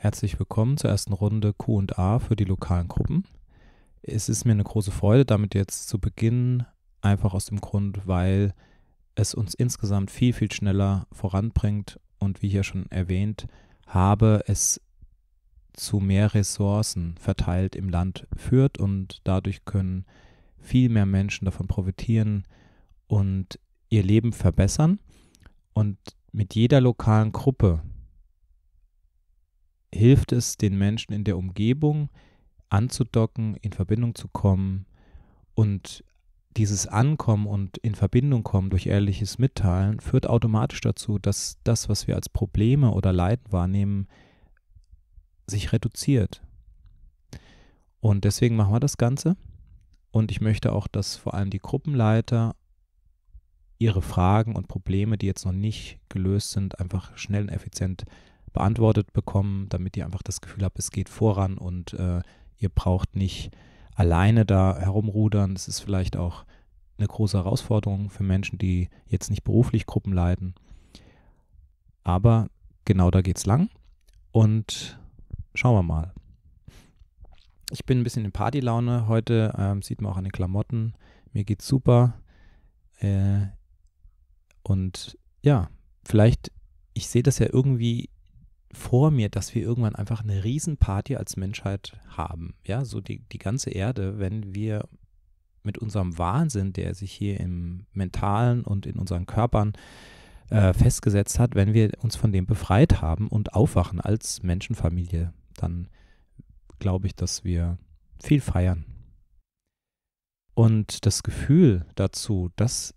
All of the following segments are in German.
Herzlich willkommen zur ersten Runde QA für die lokalen Gruppen. Es ist mir eine große Freude, damit jetzt zu beginnen, einfach aus dem Grund, weil es uns insgesamt viel, viel schneller voranbringt und wie ich ja schon erwähnt habe, es zu mehr Ressourcen verteilt im Land führt und dadurch können viel mehr Menschen davon profitieren und ihr Leben verbessern. Und mit jeder lokalen Gruppe, hilft es den Menschen in der Umgebung anzudocken, in Verbindung zu kommen und dieses Ankommen und in Verbindung kommen durch ehrliches Mitteilen führt automatisch dazu, dass das, was wir als Probleme oder Leiden wahrnehmen, sich reduziert. Und deswegen machen wir das Ganze. Und ich möchte auch, dass vor allem die Gruppenleiter ihre Fragen und Probleme, die jetzt noch nicht gelöst sind, einfach schnell und effizient beantwortet bekommen, damit ihr einfach das Gefühl habt, es geht voran und äh, ihr braucht nicht alleine da herumrudern. Das ist vielleicht auch eine große Herausforderung für Menschen, die jetzt nicht beruflich Gruppen leiten. Aber genau da geht es lang. Und schauen wir mal. Ich bin ein bisschen in Partylaune heute, ähm, sieht man auch an den Klamotten. Mir geht's super. Äh, und ja, vielleicht, ich sehe das ja irgendwie vor mir, dass wir irgendwann einfach eine Riesenparty als Menschheit haben. Ja, so die, die ganze Erde, wenn wir mit unserem Wahnsinn, der sich hier im Mentalen und in unseren Körpern äh, festgesetzt hat, wenn wir uns von dem befreit haben und aufwachen als Menschenfamilie, dann glaube ich, dass wir viel feiern. Und das Gefühl dazu, das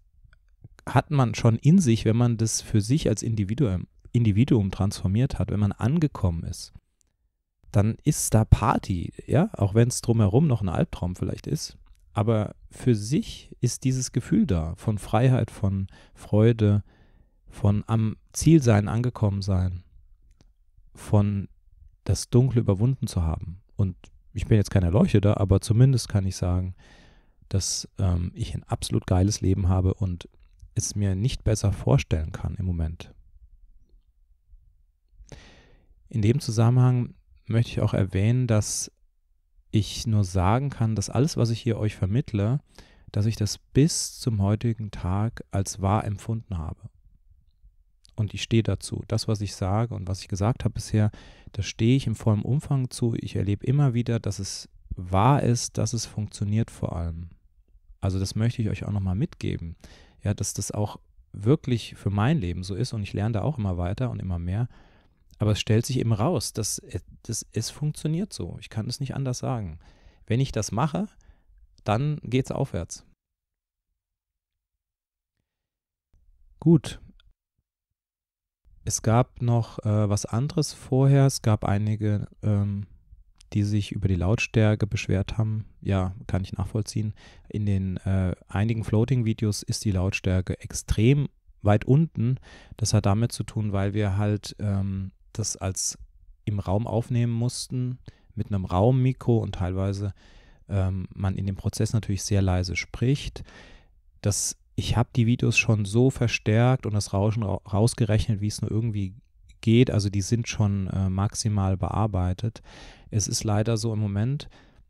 hat man schon in sich, wenn man das für sich als Individuum Individuum transformiert hat, wenn man angekommen ist, dann ist da Party, ja, auch wenn es drumherum noch ein Albtraum vielleicht ist. Aber für sich ist dieses Gefühl da von Freiheit, von Freude, von am Ziel sein, angekommen sein, von das Dunkle überwunden zu haben. Und ich bin jetzt kein Erleuchteter, aber zumindest kann ich sagen, dass ähm, ich ein absolut geiles Leben habe und es mir nicht besser vorstellen kann im Moment. In dem Zusammenhang möchte ich auch erwähnen, dass ich nur sagen kann, dass alles, was ich hier euch vermittle, dass ich das bis zum heutigen Tag als wahr empfunden habe. Und ich stehe dazu. Das, was ich sage und was ich gesagt habe bisher, da stehe ich im vollen Umfang zu. Ich erlebe immer wieder, dass es wahr ist, dass es funktioniert vor allem. Also das möchte ich euch auch nochmal mitgeben. Ja, dass das auch wirklich für mein Leben so ist und ich lerne da auch immer weiter und immer mehr, aber es stellt sich eben raus, dass, e-, dass es funktioniert so. Ich kann es nicht anders sagen. Wenn ich das mache, dann geht es aufwärts. Gut. Es gab noch äh, was anderes vorher. Es gab einige, ähm, die sich über die Lautstärke beschwert haben. Ja, kann ich nachvollziehen. In den äh, einigen Floating-Videos ist die Lautstärke extrem weit unten. Das hat damit zu tun, weil wir halt ähm, das als im Raum aufnehmen mussten, mit einem Raummikro und teilweise ähm, man in dem Prozess natürlich sehr leise spricht. Das, ich habe die Videos schon so verstärkt und das Rauschen ra rausgerechnet, wie es nur irgendwie geht. Also die sind schon äh, maximal bearbeitet. Es ist leider so im Moment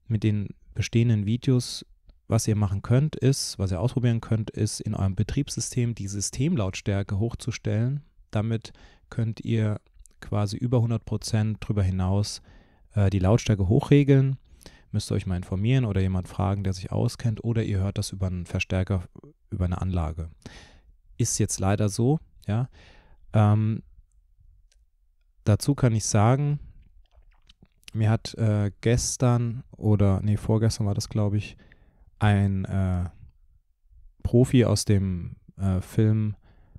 mit den bestehenden Videos, was ihr machen könnt, ist, was ihr ausprobieren könnt, ist in eurem Betriebssystem die Systemlautstärke hochzustellen. Damit könnt ihr quasi über 100 Prozent drüber hinaus äh, die Lautstärke hochregeln. Müsst ihr euch mal informieren oder jemand fragen, der sich auskennt, oder ihr hört das über einen Verstärker, über eine Anlage. Ist jetzt leider so, ja. Ähm, dazu kann ich sagen, mir hat äh, gestern oder, nee, vorgestern war das, glaube ich, ein äh, Profi aus dem äh, Film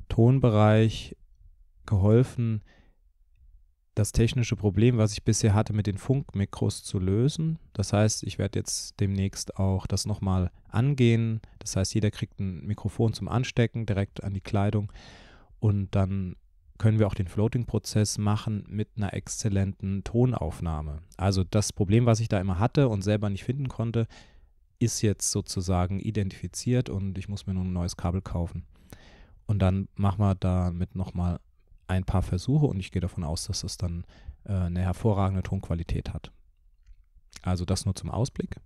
Tonbereich geholfen, das technische Problem, was ich bisher hatte mit den Funkmikros zu lösen. Das heißt, ich werde jetzt demnächst auch das nochmal angehen. Das heißt, jeder kriegt ein Mikrofon zum Anstecken direkt an die Kleidung und dann können wir auch den Floating-Prozess machen mit einer exzellenten Tonaufnahme. Also das Problem, was ich da immer hatte und selber nicht finden konnte, ist jetzt sozusagen identifiziert und ich muss mir nur ein neues Kabel kaufen. Und dann machen wir damit nochmal ein paar Versuche und ich gehe davon aus, dass es dann äh, eine hervorragende Tonqualität hat. Also das nur zum Ausblick.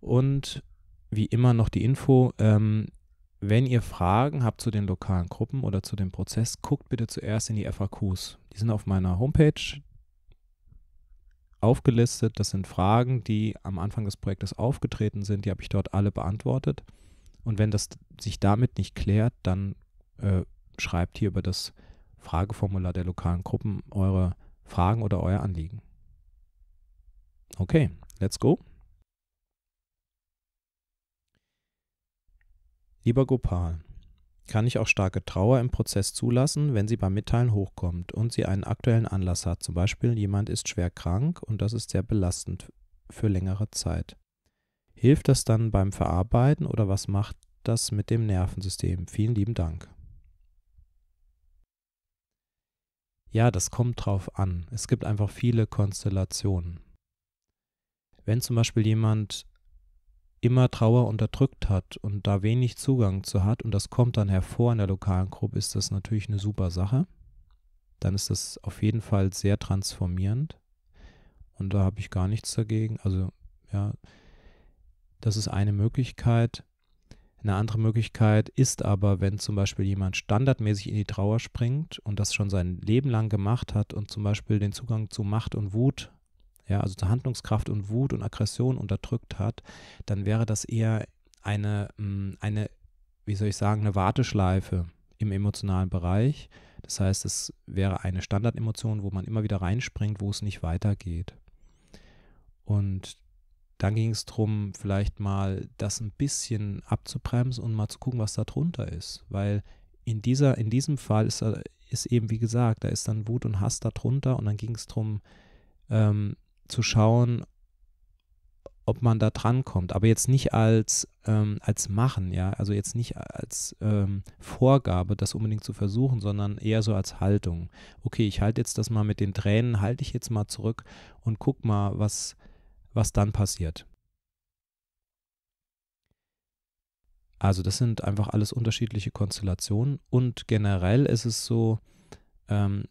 Und wie immer noch die Info, ähm, wenn ihr Fragen habt zu den lokalen Gruppen oder zu dem Prozess, guckt bitte zuerst in die FAQs. Die sind auf meiner Homepage aufgelistet. Das sind Fragen, die am Anfang des Projektes aufgetreten sind. Die habe ich dort alle beantwortet. Und wenn das sich damit nicht klärt, dann äh, schreibt hier über das Frageformular der lokalen Gruppen eure Fragen oder euer Anliegen. Okay, let's go. Lieber Gopal, kann ich auch starke Trauer im Prozess zulassen, wenn sie beim Mitteilen hochkommt und sie einen aktuellen Anlass hat, zum Beispiel jemand ist schwer krank und das ist sehr belastend für längere Zeit. Hilft das dann beim Verarbeiten oder was macht das mit dem Nervensystem? Vielen lieben Dank. Ja, das kommt drauf an. Es gibt einfach viele Konstellationen. Wenn zum Beispiel jemand immer Trauer unterdrückt hat und da wenig Zugang zu hat und das kommt dann hervor in der lokalen Gruppe, ist das natürlich eine super Sache. Dann ist das auf jeden Fall sehr transformierend und da habe ich gar nichts dagegen. Also ja, das ist eine Möglichkeit. Eine andere Möglichkeit ist aber, wenn zum Beispiel jemand standardmäßig in die Trauer springt und das schon sein Leben lang gemacht hat und zum Beispiel den Zugang zu Macht und Wut, ja, also zur Handlungskraft und Wut und Aggression unterdrückt hat, dann wäre das eher eine, hm, eine wie soll ich sagen, eine Warteschleife im emotionalen Bereich. Das heißt, es wäre eine Standardemotion, wo man immer wieder reinspringt, wo es nicht weitergeht. Und dann ging es darum, vielleicht mal das ein bisschen abzubremsen und mal zu gucken, was da drunter ist. Weil in, dieser, in diesem Fall ist, ist eben, wie gesagt, da ist dann Wut und Hass da drunter und dann ging es darum, ähm, zu schauen, ob man da drankommt. aber jetzt nicht als, ähm, als Machen, ja, also jetzt nicht als ähm, Vorgabe, das unbedingt zu versuchen, sondern eher so als Haltung. Okay, ich halte jetzt das mal mit den Tränen, halte ich jetzt mal zurück und guck mal, was, was dann passiert. Also das sind einfach alles unterschiedliche Konstellationen und generell ist es so, ähm,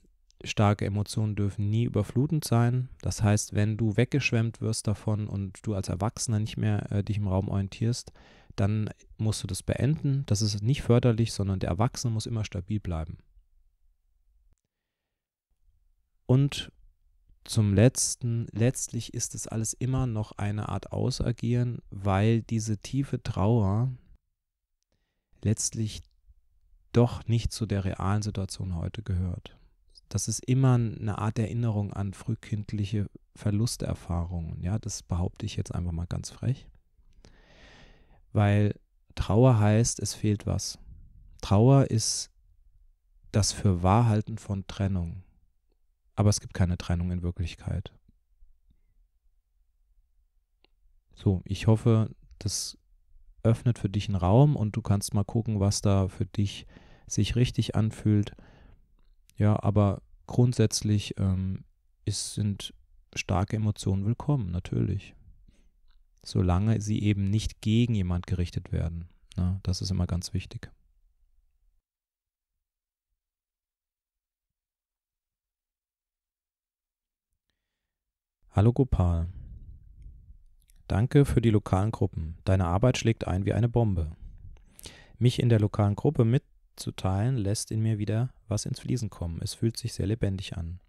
starke Emotionen dürfen nie überflutend sein. Das heißt, wenn du weggeschwemmt wirst davon und du als Erwachsener nicht mehr äh, dich im Raum orientierst, dann musst du das beenden. Das ist nicht förderlich, sondern der Erwachsene muss immer stabil bleiben. Und zum letzten, letztlich ist es alles immer noch eine Art Ausagieren, weil diese tiefe Trauer letztlich doch nicht zu der realen Situation heute gehört. Das ist immer eine Art Erinnerung an frühkindliche Verlusterfahrungen. Ja, das behaupte ich jetzt einfach mal ganz frech. Weil Trauer heißt, es fehlt was. Trauer ist das Fürwahrhalten von Trennung aber es gibt keine Trennung in Wirklichkeit. So, ich hoffe, das öffnet für dich einen Raum und du kannst mal gucken, was da für dich sich richtig anfühlt. Ja, aber grundsätzlich ähm, ist, sind starke Emotionen willkommen, natürlich. Solange sie eben nicht gegen jemand gerichtet werden. Na, ne? das ist immer ganz wichtig. Hallo Gopal. Danke für die lokalen Gruppen. Deine Arbeit schlägt ein wie eine Bombe. Mich in der lokalen Gruppe mitzuteilen, lässt in mir wieder was ins Fließen kommen. Es fühlt sich sehr lebendig an.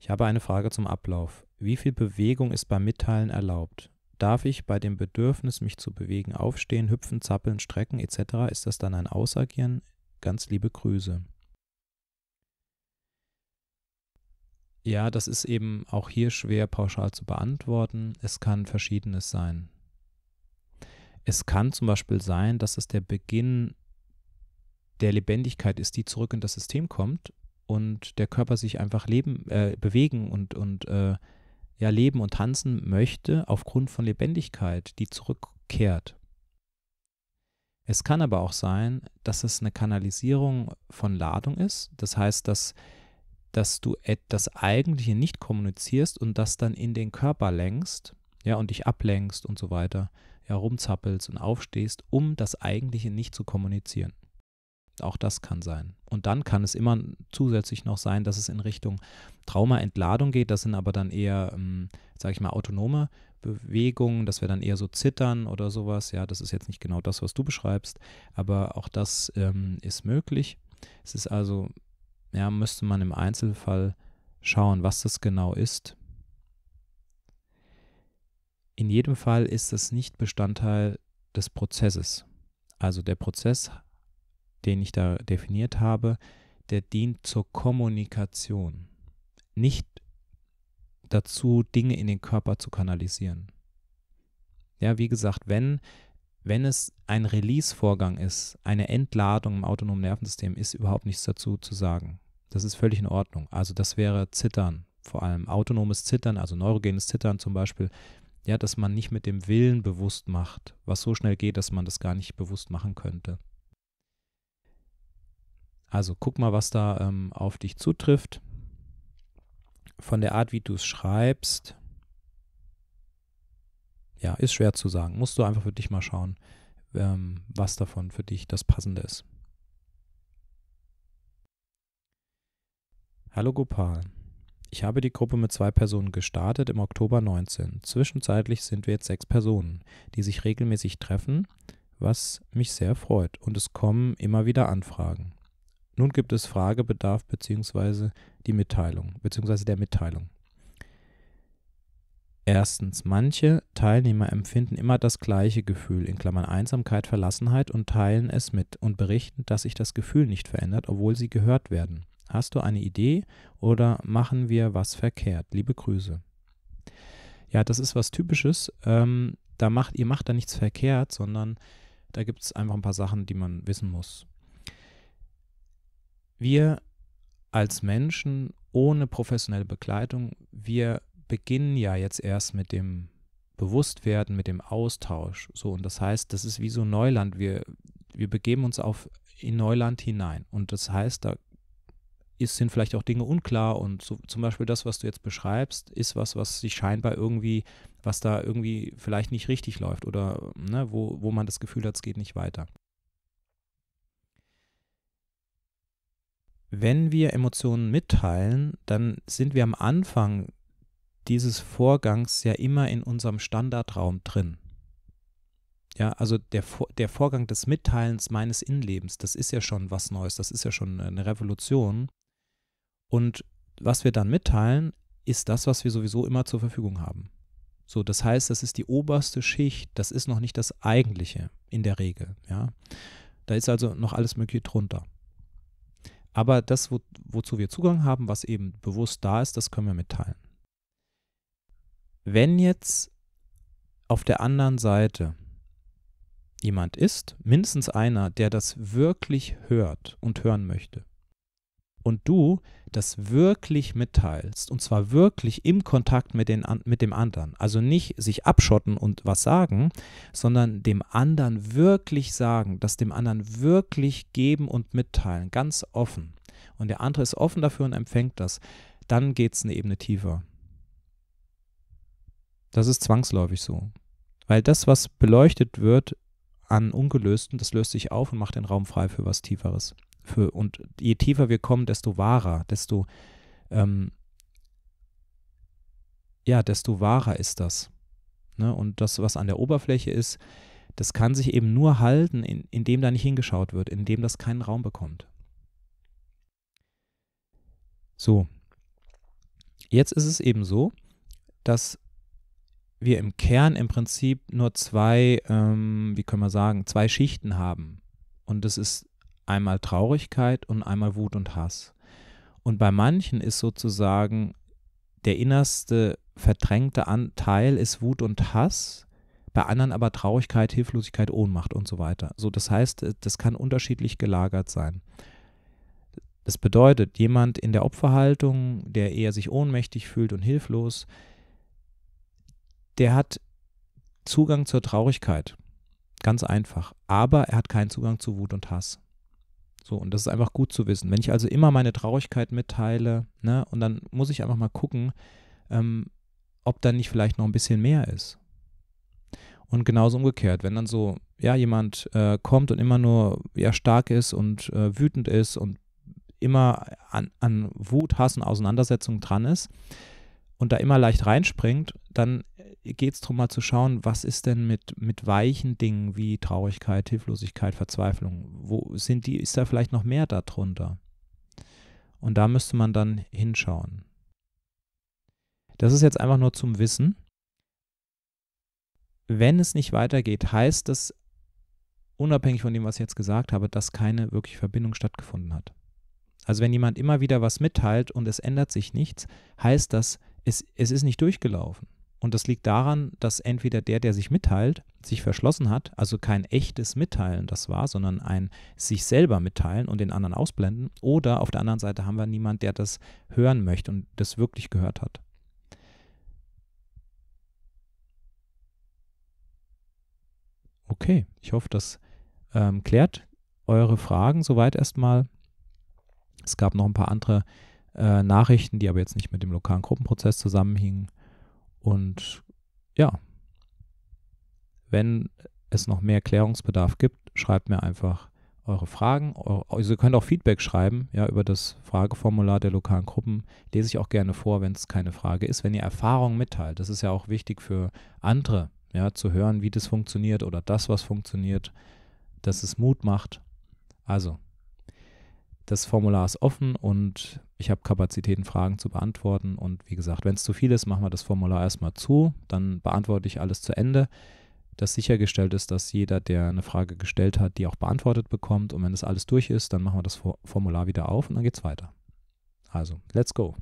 Ich habe eine Frage zum Ablauf. Wie viel Bewegung ist beim Mitteilen erlaubt? Darf ich bei dem Bedürfnis, mich zu bewegen, aufstehen, hüpfen, zappeln, strecken etc.? Ist das dann ein Ausagieren? Ganz liebe Grüße. Ja, das ist eben auch hier schwer pauschal zu beantworten. Es kann verschiedenes sein. Es kann zum Beispiel sein, dass es der Beginn der Lebendigkeit ist, die zurück in das System kommt und der Körper sich einfach leben, äh, bewegen und, und äh, ja, leben und tanzen möchte aufgrund von Lebendigkeit, die zurückkehrt. Es kann aber auch sein, dass es eine Kanalisierung von Ladung ist. Das heißt, dass dass du das Eigentliche nicht kommunizierst und das dann in den Körper lenkst, ja, und dich ablenkst und so weiter, ja, rumzappelst und aufstehst, um das Eigentliche nicht zu kommunizieren. Auch das kann sein. Und dann kann es immer zusätzlich noch sein, dass es in Richtung Traumaentladung geht. Das sind aber dann eher, ähm, sage ich mal, autonome Bewegungen, dass wir dann eher so zittern oder sowas. Ja, das ist jetzt nicht genau das, was du beschreibst, aber auch das ähm, ist möglich. Es ist also ja, müsste man im Einzelfall schauen, was das genau ist. In jedem Fall ist es nicht Bestandteil des Prozesses. Also der Prozess, den ich da definiert habe, der dient zur Kommunikation, nicht dazu, Dinge in den Körper zu kanalisieren. Ja, wie gesagt, wenn wenn es ein Release-Vorgang ist, eine Entladung im autonomen Nervensystem, ist überhaupt nichts dazu zu sagen. Das ist völlig in Ordnung. Also das wäre Zittern, vor allem autonomes Zittern, also neurogenes Zittern zum Beispiel, ja, dass man nicht mit dem Willen bewusst macht, was so schnell geht, dass man das gar nicht bewusst machen könnte. Also guck mal, was da ähm, auf dich zutrifft. Von der Art, wie du es schreibst, ja, ist schwer zu sagen. Musst du einfach für dich mal schauen, ähm, was davon für dich das Passende ist. Hallo Gopal. Ich habe die Gruppe mit zwei Personen gestartet im Oktober 19. Zwischenzeitlich sind wir jetzt sechs Personen, die sich regelmäßig treffen, was mich sehr freut und es kommen immer wieder Anfragen. Nun gibt es Fragebedarf bzw. die Mitteilung bzw. der Mitteilung. Erstens, manche Teilnehmer empfinden immer das gleiche Gefühl, in Klammern Einsamkeit, Verlassenheit und teilen es mit und berichten, dass sich das Gefühl nicht verändert, obwohl sie gehört werden. Hast du eine Idee oder machen wir was verkehrt? Liebe Grüße. Ja, das ist was Typisches. Ähm, da macht, ihr macht da nichts verkehrt, sondern da gibt es einfach ein paar Sachen, die man wissen muss. Wir als Menschen ohne professionelle Begleitung, wir beginnen ja jetzt erst mit dem Bewusstwerden, mit dem Austausch. So, und das heißt, das ist wie so Neuland. Wir, wir begeben uns auf in Neuland hinein. Und das heißt, da ist, sind vielleicht auch Dinge unklar und so, zum Beispiel das, was du jetzt beschreibst, ist was, was sich scheinbar irgendwie, was da irgendwie vielleicht nicht richtig läuft oder ne, wo, wo man das Gefühl hat, es geht nicht weiter. Wenn wir Emotionen mitteilen, dann sind wir am Anfang dieses Vorgangs ja immer in unserem Standardraum drin. Ja, also der, der Vorgang des Mitteilens meines Innenlebens, das ist ja schon was Neues, das ist ja schon eine Revolution. Und was wir dann mitteilen, ist das, was wir sowieso immer zur Verfügung haben. So, das heißt, das ist die oberste Schicht, das ist noch nicht das Eigentliche in der Regel, ja. Da ist also noch alles Mögliche drunter. Aber das, wo, wozu wir Zugang haben, was eben bewusst da ist, das können wir mitteilen wenn jetzt auf der anderen Seite jemand ist, mindestens einer, der das wirklich hört und hören möchte, und du das wirklich mitteilst, und zwar wirklich im Kontakt mit, den, mit dem anderen, also nicht sich abschotten und was sagen, sondern dem anderen wirklich sagen, das dem anderen wirklich geben und mitteilen, ganz offen. Und der andere ist offen dafür und empfängt das, dann geht es eine Ebene tiefer. Das ist zwangsläufig so. Weil das, was beleuchtet wird an Ungelösten, das löst sich auf und macht den Raum frei für was Tieferes. Für, und je tiefer wir kommen, desto wahrer, desto, ähm, ja, desto wahrer ist das. Ne? Und das, was an der Oberfläche ist, das kann sich eben nur halten, in, indem da nicht hingeschaut wird, indem das keinen Raum bekommt. So, jetzt ist es eben so, dass wir im Kern im Prinzip nur zwei, ähm, wie können wir sagen, zwei Schichten haben. Und das ist einmal Traurigkeit und einmal Wut und Hass. Und bei manchen ist sozusagen der innerste verdrängte Anteil ist Wut und Hass, bei anderen aber Traurigkeit, Hilflosigkeit, Ohnmacht und so weiter. So, das heißt, das kann unterschiedlich gelagert sein. Das bedeutet, jemand in der Opferhaltung, der eher sich ohnmächtig fühlt und hilflos, der hat Zugang zur Traurigkeit. Ganz einfach. Aber er hat keinen Zugang zu Wut und Hass. So, und das ist einfach gut zu wissen. Wenn ich also immer meine Traurigkeit mitteile, ne, und dann muss ich einfach mal gucken, ähm, ob da nicht vielleicht noch ein bisschen mehr ist. Und genauso umgekehrt, wenn dann so, ja, jemand äh, kommt und immer nur ja, stark ist und äh, wütend ist und immer an, an Wut, Hass und Auseinandersetzung dran ist und da immer leicht reinspringt, dann geht es darum, mal zu schauen, was ist denn mit, mit weichen Dingen wie Traurigkeit, Hilflosigkeit, Verzweiflung? Wo sind die, ist da vielleicht noch mehr darunter? Und da müsste man dann hinschauen. Das ist jetzt einfach nur zum Wissen. Wenn es nicht weitergeht, heißt das, unabhängig von dem, was ich jetzt gesagt habe, dass keine wirkliche Verbindung stattgefunden hat. Also wenn jemand immer wieder was mitteilt und es ändert sich nichts, heißt das, es, es ist nicht durchgelaufen. Und das liegt daran, dass entweder der, der sich mitteilt, sich verschlossen hat, also kein echtes Mitteilen das war, sondern ein sich selber mitteilen und den anderen ausblenden, oder auf der anderen Seite haben wir niemanden, der das hören möchte und das wirklich gehört hat. Okay, ich hoffe, das ähm, klärt eure Fragen soweit erstmal. Es gab noch ein paar andere äh, Nachrichten, die aber jetzt nicht mit dem lokalen Gruppenprozess zusammenhingen. Und ja, wenn es noch mehr Klärungsbedarf gibt, schreibt mir einfach eure Fragen. Eure, also ihr könnt auch Feedback schreiben, ja, über das Frageformular der lokalen Gruppen. Lese ich auch gerne vor, wenn es keine Frage ist. Wenn ihr Erfahrungen mitteilt, das ist ja auch wichtig für andere, ja, zu hören, wie das funktioniert oder das, was funktioniert, dass es Mut macht. Also, das Formular ist offen und ich habe Kapazitäten, Fragen zu beantworten. Und wie gesagt, wenn es zu viel ist, machen wir das Formular erstmal zu. Dann beantworte ich alles zu Ende, dass sichergestellt ist, dass jeder, der eine Frage gestellt hat, die auch beantwortet bekommt. Und wenn das alles durch ist, dann machen wir das Formular wieder auf und dann geht es weiter. Also, let's go.